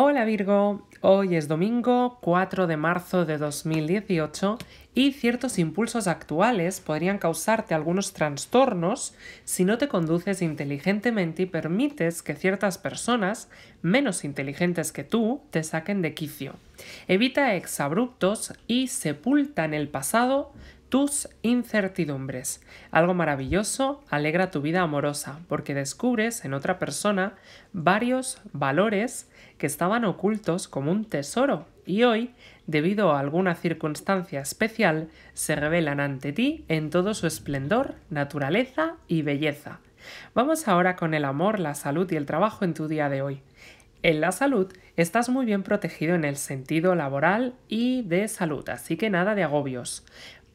Hola Virgo, hoy es domingo 4 de marzo de 2018 y ciertos impulsos actuales podrían causarte algunos trastornos si no te conduces inteligentemente y permites que ciertas personas menos inteligentes que tú te saquen de quicio. Evita exabruptos y sepulta en el pasado tus incertidumbres. Algo maravilloso alegra tu vida amorosa porque descubres en otra persona varios valores que estaban ocultos como un tesoro y hoy, debido a alguna circunstancia especial, se revelan ante ti en todo su esplendor, naturaleza y belleza. Vamos ahora con el amor, la salud y el trabajo en tu día de hoy. En la salud estás muy bien protegido en el sentido laboral y de salud, así que nada de agobios.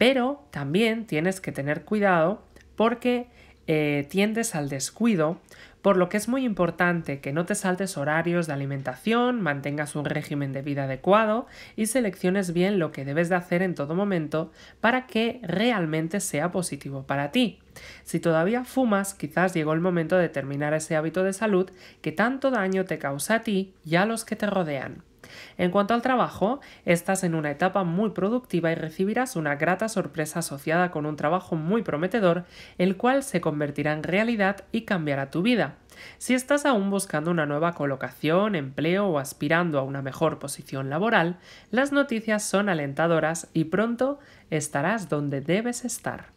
Pero también tienes que tener cuidado porque eh, tiendes al descuido, por lo que es muy importante que no te saltes horarios de alimentación, mantengas un régimen de vida adecuado y selecciones bien lo que debes de hacer en todo momento para que realmente sea positivo para ti. Si todavía fumas, quizás llegó el momento de terminar ese hábito de salud que tanto daño te causa a ti y a los que te rodean. En cuanto al trabajo, estás en una etapa muy productiva y recibirás una grata sorpresa asociada con un trabajo muy prometedor, el cual se convertirá en realidad y cambiará tu vida. Si estás aún buscando una nueva colocación, empleo o aspirando a una mejor posición laboral, las noticias son alentadoras y pronto estarás donde debes estar.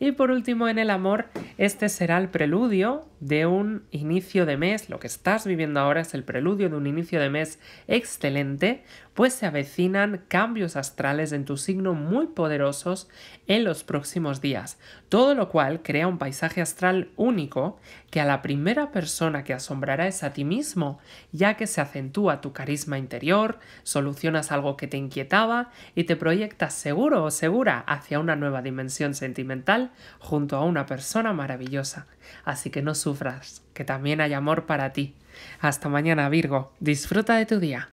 Y por último, en el amor, este será el preludio de un inicio de mes. Lo que estás viviendo ahora es el preludio de un inicio de mes excelente, pues se avecinan cambios astrales en tu signo muy poderosos en los próximos días, todo lo cual crea un paisaje astral único que a la primera persona que asombrará es a ti mismo, ya que se acentúa tu carisma interior, solucionas algo que te inquietaba y te proyectas seguro o segura hacia una nueva dimensión sentimental junto a una persona maravillosa. Así que no sufras, que también hay amor para ti. Hasta mañana Virgo, disfruta de tu día.